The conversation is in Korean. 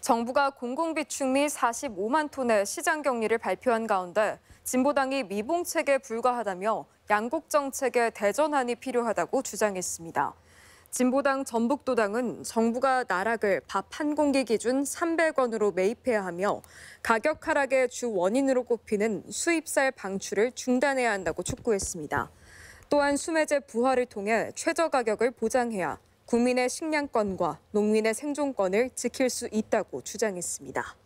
정부가 공공비축 및 45만 톤의 시장 격리를 발표한 가운데 진보당이 미봉책에 불과하다며 양국 정책의 대전환이 필요하다고 주장했습니다. 진보당 전북도당은 정부가 나락을 밥 한 공기 기준 300원으로 매입해야 하며 가격 하락의 주 원인으로 꼽히는 수입쌀 방출을 중단해야 한다고 촉구했습니다. 또한 수매제 부활을 통해 최저 가격을 보장해야 국민의 식량권과 농민의 생존권을 지킬 수 있다고 주장했습니다.